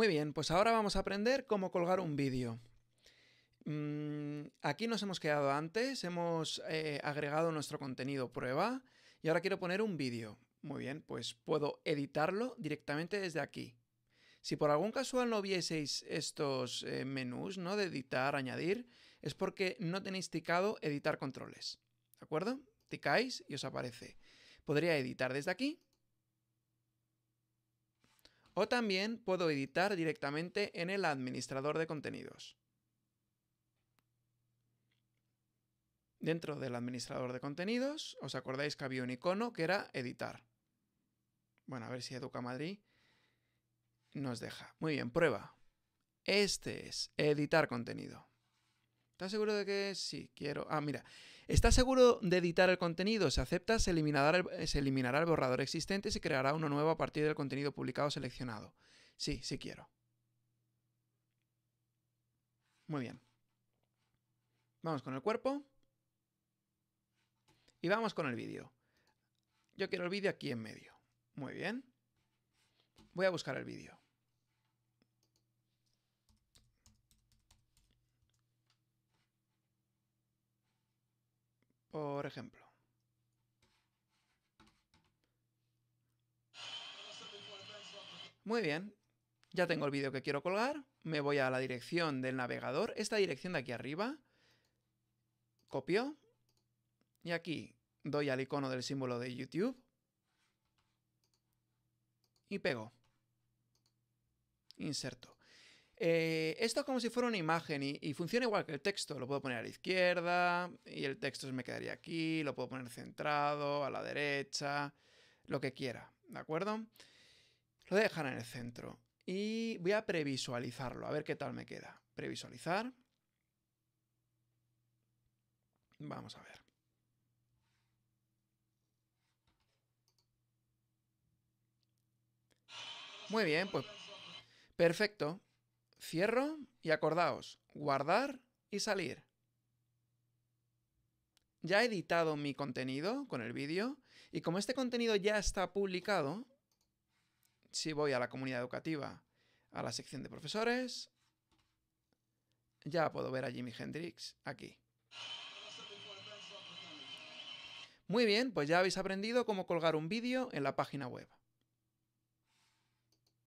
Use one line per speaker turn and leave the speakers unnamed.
Muy bien, pues ahora vamos a aprender cómo colgar un vídeo. Mm, aquí nos hemos quedado antes, hemos eh, agregado nuestro contenido prueba y ahora quiero poner un vídeo. Muy bien, pues puedo editarlo directamente desde aquí. Si por algún casual no vieseis estos eh, menús, ¿no? De editar, añadir, es porque no tenéis ticado editar controles. ¿De acuerdo? Ticáis y os aparece. Podría editar desde aquí o también puedo editar directamente en el administrador de contenidos. Dentro del administrador de contenidos, os acordáis que había un icono que era editar. Bueno, a ver si Educa Madrid nos deja. Muy bien, prueba. Este es editar contenido. ¿Estás seguro de que sí? Quiero. Ah, mira. ¿Estás seguro de editar el contenido? Si acepta, se eliminará, el, eh, se eliminará el borrador existente y se creará uno nuevo a partir del contenido publicado seleccionado. Sí, sí quiero. Muy bien. Vamos con el cuerpo. Y vamos con el vídeo. Yo quiero el vídeo aquí en medio. Muy bien. Voy a buscar el vídeo. ejemplo. Muy bien, ya tengo el vídeo que quiero colgar, me voy a la dirección del navegador, esta dirección de aquí arriba, copio, y aquí doy al icono del símbolo de YouTube, y pego, inserto. Eh, esto es como si fuera una imagen y, funciona igual que el texto. Lo puedo poner a la izquierda y el texto se me quedaría aquí, lo puedo poner centrado, a la derecha, lo que quiera, ¿de acuerdo? Lo voy a dejar en el centro y voy a previsualizarlo, a ver qué tal me queda. Previsualizar. Vamos a ver. Muy bien, pues perfecto. Cierro y acordaos, guardar y salir. Ya he editado mi contenido con el vídeo y como este contenido ya está publicado, si voy a la comunidad educativa, a la sección de profesores, ya puedo ver a Jimi Hendrix aquí. Muy bien, pues ya habéis aprendido cómo colgar un vídeo en la página web.